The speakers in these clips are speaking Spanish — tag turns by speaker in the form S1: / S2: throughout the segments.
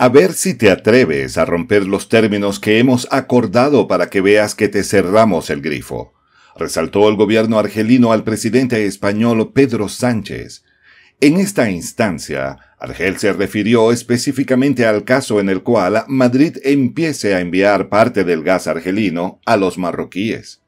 S1: A ver si te atreves a romper los términos que hemos acordado para que veas que te cerramos el grifo, resaltó el gobierno argelino al presidente español Pedro Sánchez. En esta instancia, Argel se refirió específicamente al caso en el cual Madrid empiece a enviar parte del gas argelino a los marroquíes.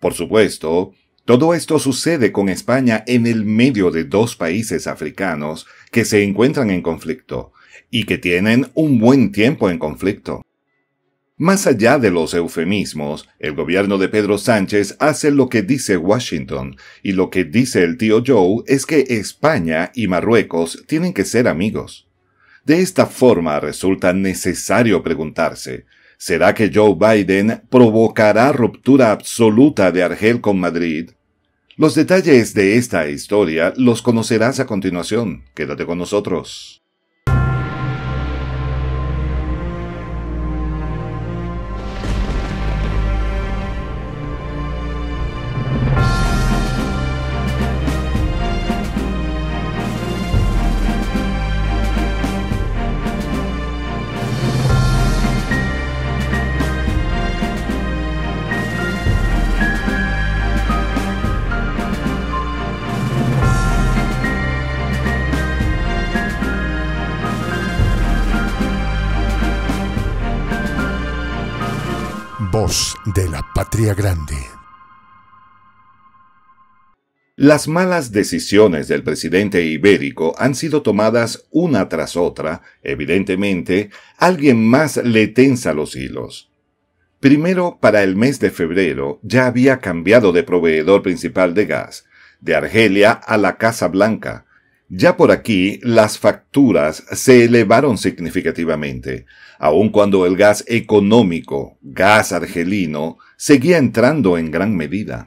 S1: Por supuesto, todo esto sucede con España en el medio de dos países africanos que se encuentran en conflicto, y que tienen un buen tiempo en conflicto. Más allá de los eufemismos, el gobierno de Pedro Sánchez hace lo que dice Washington, y lo que dice el tío Joe es que España y Marruecos tienen que ser amigos. De esta forma resulta necesario preguntarse, ¿será que Joe Biden provocará ruptura absoluta de Argel con Madrid? Los detalles de esta historia los conocerás a continuación. Quédate con nosotros. de la Patria Grande. Las malas decisiones del presidente ibérico han sido tomadas una tras otra, evidentemente, alguien más le tensa los hilos. Primero, para el mes de febrero, ya había cambiado de proveedor principal de gas, de Argelia a la Casa Blanca, ya por aquí, las facturas se elevaron significativamente, aun cuando el gas económico, gas argelino, seguía entrando en gran medida.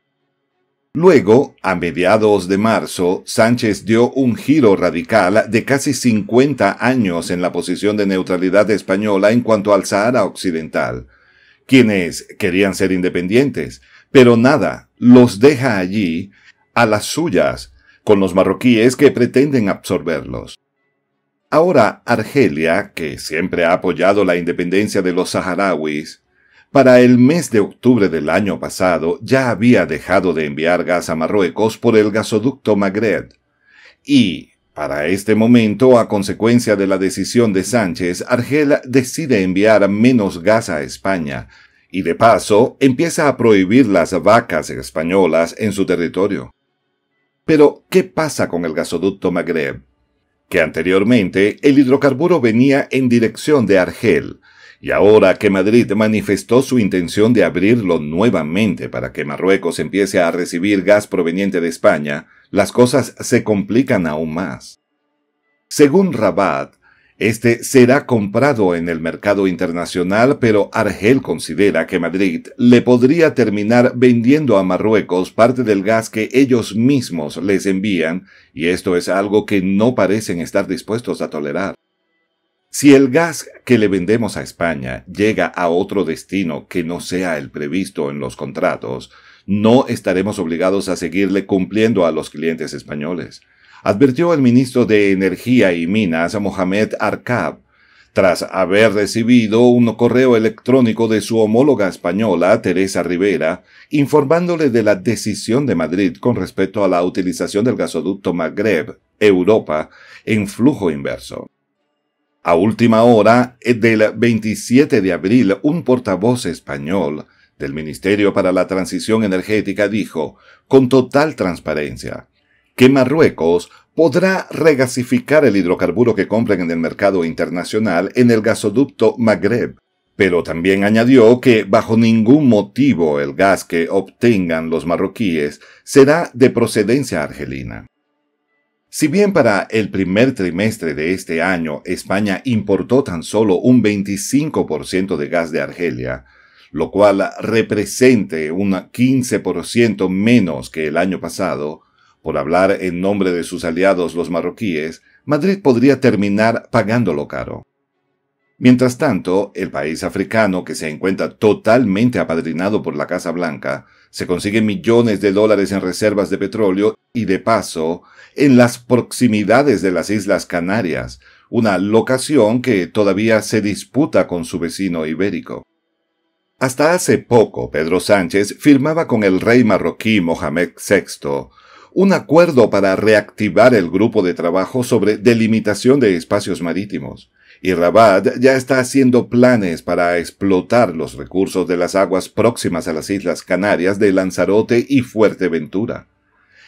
S1: Luego, a mediados de marzo, Sánchez dio un giro radical de casi 50 años en la posición de neutralidad española en cuanto al Sahara Occidental, quienes querían ser independientes, pero nada, los deja allí a las suyas, con los marroquíes que pretenden absorberlos. Ahora Argelia, que siempre ha apoyado la independencia de los saharauis, para el mes de octubre del año pasado ya había dejado de enviar gas a Marruecos por el gasoducto Magreb. Y, para este momento, a consecuencia de la decisión de Sánchez, Argelia decide enviar menos gas a España, y de paso empieza a prohibir las vacas españolas en su territorio. Pero, ¿qué pasa con el gasoducto Magreb? Que anteriormente el hidrocarburo venía en dirección de Argel, y ahora que Madrid manifestó su intención de abrirlo nuevamente para que Marruecos empiece a recibir gas proveniente de España, las cosas se complican aún más. Según Rabat, este será comprado en el mercado internacional, pero Argel considera que Madrid le podría terminar vendiendo a Marruecos parte del gas que ellos mismos les envían, y esto es algo que no parecen estar dispuestos a tolerar. Si el gas que le vendemos a España llega a otro destino que no sea el previsto en los contratos, no estaremos obligados a seguirle cumpliendo a los clientes españoles advirtió el ministro de Energía y Minas, Mohamed Arkab, tras haber recibido un correo electrónico de su homóloga española, Teresa Rivera, informándole de la decisión de Madrid con respecto a la utilización del gasoducto Magreb, Europa, en flujo inverso. A última hora eh, del 27 de abril, un portavoz español del Ministerio para la Transición Energética dijo, con total transparencia, que Marruecos podrá regasificar el hidrocarburo que compren en el mercado internacional en el gasoducto Magreb, pero también añadió que bajo ningún motivo el gas que obtengan los marroquíes será de procedencia argelina. Si bien para el primer trimestre de este año España importó tan solo un 25% de gas de Argelia, lo cual represente un 15% menos que el año pasado, por hablar en nombre de sus aliados los marroquíes, Madrid podría terminar pagándolo caro. Mientras tanto, el país africano, que se encuentra totalmente apadrinado por la Casa Blanca, se consigue millones de dólares en reservas de petróleo y, de paso, en las proximidades de las Islas Canarias, una locación que todavía se disputa con su vecino ibérico. Hasta hace poco, Pedro Sánchez firmaba con el rey marroquí Mohamed VI un acuerdo para reactivar el grupo de trabajo sobre delimitación de espacios marítimos, y Rabat ya está haciendo planes para explotar los recursos de las aguas próximas a las Islas Canarias de Lanzarote y Fuerteventura.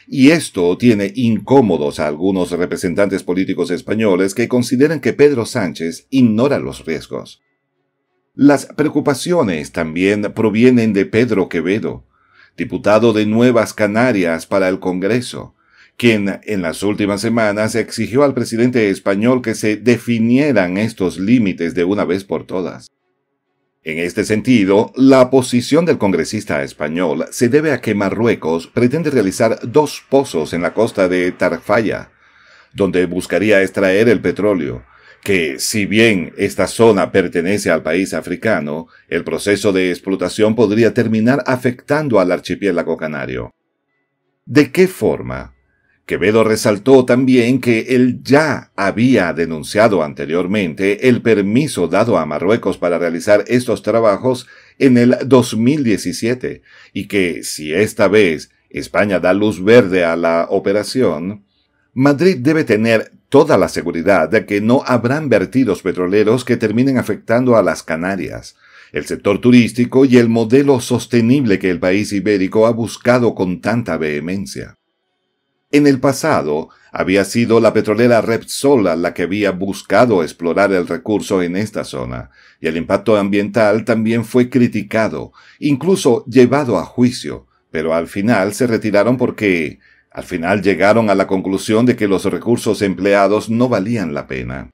S1: Y esto tiene incómodos a algunos representantes políticos españoles que consideran que Pedro Sánchez ignora los riesgos. Las preocupaciones también provienen de Pedro Quevedo, diputado de Nuevas Canarias para el Congreso, quien en las últimas semanas exigió al presidente español que se definieran estos límites de una vez por todas. En este sentido, la posición del congresista español se debe a que Marruecos pretende realizar dos pozos en la costa de Tarfaya, donde buscaría extraer el petróleo, que si bien esta zona pertenece al país africano, el proceso de explotación podría terminar afectando al archipiélago canario. ¿De qué forma? Quevedo resaltó también que él ya había denunciado anteriormente el permiso dado a Marruecos para realizar estos trabajos en el 2017 y que si esta vez España da luz verde a la operación, Madrid debe tener toda la seguridad de que no habrán vertidos petroleros que terminen afectando a las Canarias, el sector turístico y el modelo sostenible que el país ibérico ha buscado con tanta vehemencia. En el pasado, había sido la petrolera Repsol la que había buscado explorar el recurso en esta zona, y el impacto ambiental también fue criticado, incluso llevado a juicio, pero al final se retiraron porque al final llegaron a la conclusión de que los recursos empleados no valían la pena.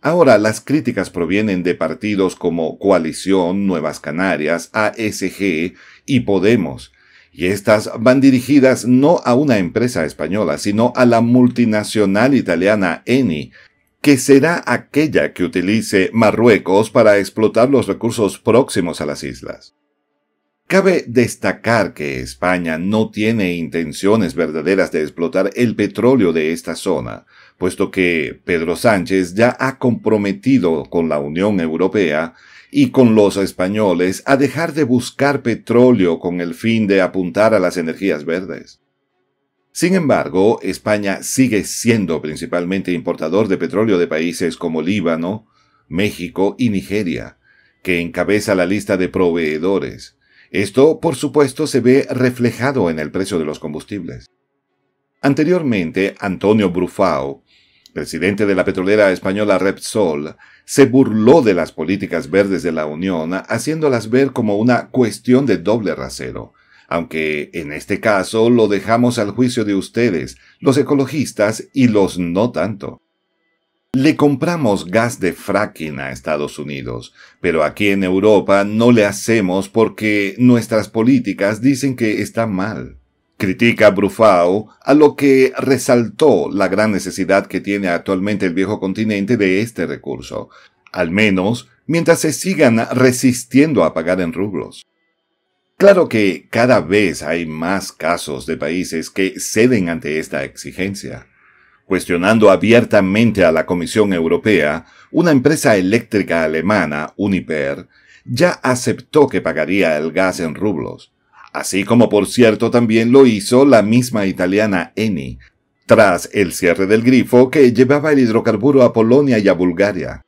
S1: Ahora las críticas provienen de partidos como Coalición, Nuevas Canarias, ASG y Podemos, y estas van dirigidas no a una empresa española, sino a la multinacional italiana Eni, que será aquella que utilice Marruecos para explotar los recursos próximos a las islas. Cabe destacar que España no tiene intenciones verdaderas de explotar el petróleo de esta zona, puesto que Pedro Sánchez ya ha comprometido con la Unión Europea y con los españoles a dejar de buscar petróleo con el fin de apuntar a las energías verdes. Sin embargo, España sigue siendo principalmente importador de petróleo de países como Líbano, México y Nigeria, que encabeza la lista de proveedores. Esto, por supuesto, se ve reflejado en el precio de los combustibles. Anteriormente, Antonio Brufao, presidente de la petrolera española Repsol, se burló de las políticas verdes de la Unión, haciéndolas ver como una cuestión de doble rasero. Aunque en este caso lo dejamos al juicio de ustedes, los ecologistas y los no tanto. Le compramos gas de fracking a Estados Unidos, pero aquí en Europa no le hacemos porque nuestras políticas dicen que está mal. Critica Brufau a lo que resaltó la gran necesidad que tiene actualmente el viejo continente de este recurso, al menos mientras se sigan resistiendo a pagar en rublos. Claro que cada vez hay más casos de países que ceden ante esta exigencia cuestionando abiertamente a la Comisión Europea, una empresa eléctrica alemana, Uniper, ya aceptó que pagaría el gas en rublos, así como por cierto también lo hizo la misma italiana Eni, tras el cierre del grifo que llevaba el hidrocarburo a Polonia y a Bulgaria.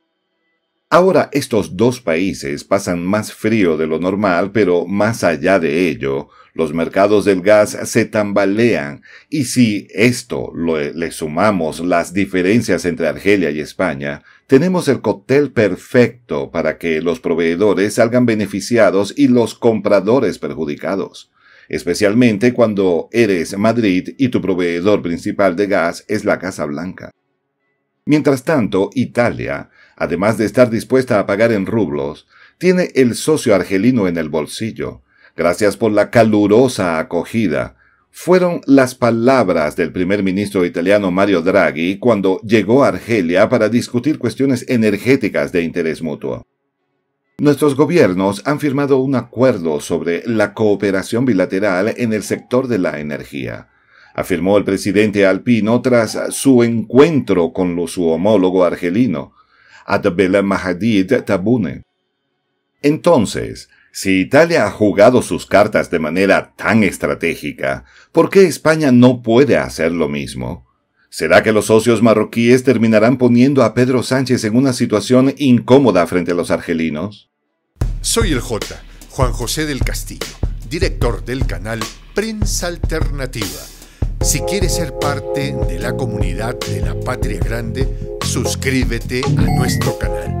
S1: Ahora estos dos países pasan más frío de lo normal, pero más allá de ello, los mercados del gas se tambalean y si esto le sumamos las diferencias entre Argelia y España, tenemos el cóctel perfecto para que los proveedores salgan beneficiados y los compradores perjudicados, especialmente cuando eres Madrid y tu proveedor principal de gas es la Casa Blanca. Mientras tanto, Italia, además de estar dispuesta a pagar en rublos, tiene el socio argelino en el bolsillo, Gracias por la calurosa acogida. Fueron las palabras del primer ministro italiano Mario Draghi cuando llegó a Argelia para discutir cuestiones energéticas de interés mutuo. Nuestros gobiernos han firmado un acuerdo sobre la cooperación bilateral en el sector de la energía, afirmó el presidente alpino tras su encuentro con su homólogo argelino, Adbel Mahadid Tabune. Entonces, si Italia ha jugado sus cartas de manera tan estratégica, ¿por qué España no puede hacer lo mismo? ¿Será que los socios marroquíes terminarán poniendo a Pedro Sánchez en una situación incómoda frente a los argelinos? Soy el J, Juan José del Castillo, director del canal Prensa Alternativa. Si quieres ser parte de la comunidad de la Patria Grande, suscríbete a nuestro canal.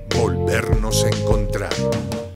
S1: Podernos encontrar.